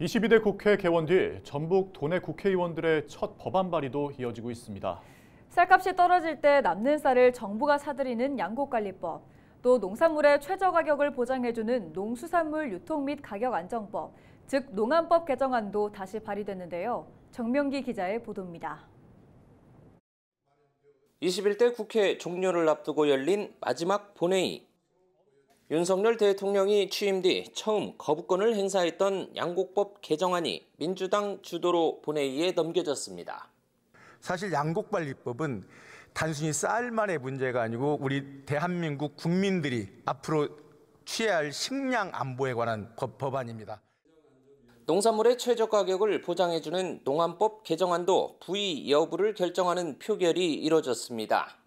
22대 국회 개원 뒤 전북 도내 국회의원들의 첫 법안 발의도 이어지고 있습니다. 쌀값이 떨어질 때 남는 쌀을 정부가 사들이는 양곡관리법, 또 농산물의 최저 가격을 보장해주는 농수산물 유통 및 가격 안정법, 즉 농안법 개정안도 다시 발의됐는데요. 정명기 기자의 보도입니다. 21대 국회 종료를 앞두고 열린 마지막 본회의. 윤석열 대통령이 취임 뒤 처음 거부권을 행사했던 양곡법 개정안이 민주당 주도로 본회의에 넘겨졌습니다. 사실 양곡관리법은 단순히 쌀만의 문제가 아니고 우리 대한민국 국민들이 앞으로 취해야 할 식량 안보에 관한 법, 법안입니다. 농산물의 최저 가격을 보장해주는 농안법 개정안도 부의 여부를 결정하는 표결이 이뤄졌습니다.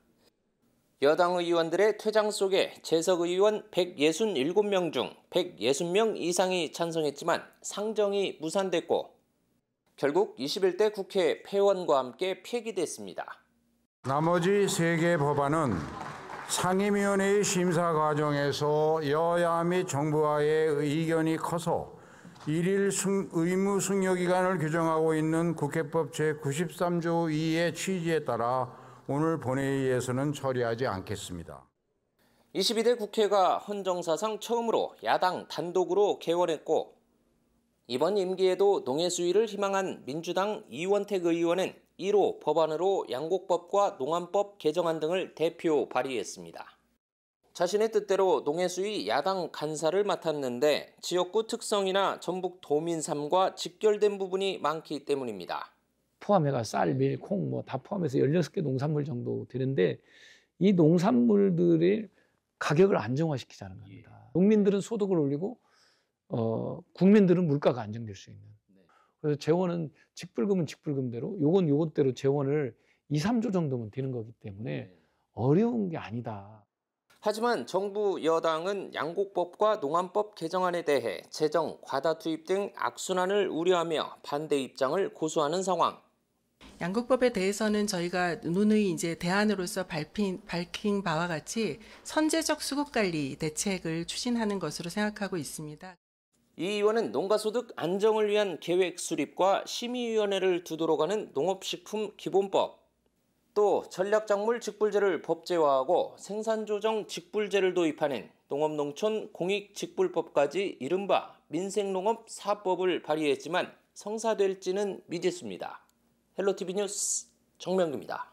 여당 의원들의 퇴장 속에 재석 의원 167명 중 160명 이상이 찬성했지만 상정이 무산됐고 결국 21대 국회 폐원과 함께 폐기됐습니다. 나머지 3개 법안은 상임위원회의 심사 과정에서 여야 및 정부와의 의견이 커서 일일 의무 승려 기간을 규정하고 있는 국회법 제93조 2의 취지에 따라 오늘 본회의에서는 처리하지 않겠습니다. 22대 국회가 헌정사상 처음으로 야당 단독으로 개원했고 이번 임기에도 농해 수위를 희망한 민주당 이원택 의원은 1호 법안으로 양곡법과 농안법 개정안 등을 대표 발의했습니다. 자신의 뜻대로 농해수위 야당 간사를 맡았는데 지역구 특성이나 전북 도민삼과 직결된 부분이 많기 때문입니다. 포함해가 쌀, 밀, 콩 뭐 다 포함해서 16개 농산물 정도 되는데 이 농산물들의 가격을 안정화시키자는 예. 겁니다. 농민들은 소득을 올리고 어, 국민들은 물가가 안정될 수 있는. 네. 그래서 재원은 직불금은 직불금대로 요건 요것대로 재원을 2, 3조 정도면 되는 거기 때문에 네. 어려운 게 아니다. 하지만 정부 여당은 양곡법과 농안법 개정안에 대해 재정 과다 투입 등 악순환을 우려하며 반대 입장을 고수하는 상황. 양국법에 대해서는 저희가 논의 이제 대안으로서 밝힌, 밝힌 바와 같이 선제적 수급 관리 대책을 추진하는 것으로 생각하고 있습니다. 이 의원은 농가소득 안정을 위한 계획 수립과 심의위원회를 두도록 하는 농업식품 기본법, 또 전략작물 직불제를 법제화하고 생산조정 직불제를 도입하는 농업농촌 공익직불법까지 이른바 민생농업 사법을 발의했지만 성사될지는 미지수입니다. 헬로티비 뉴스 정명규입니다.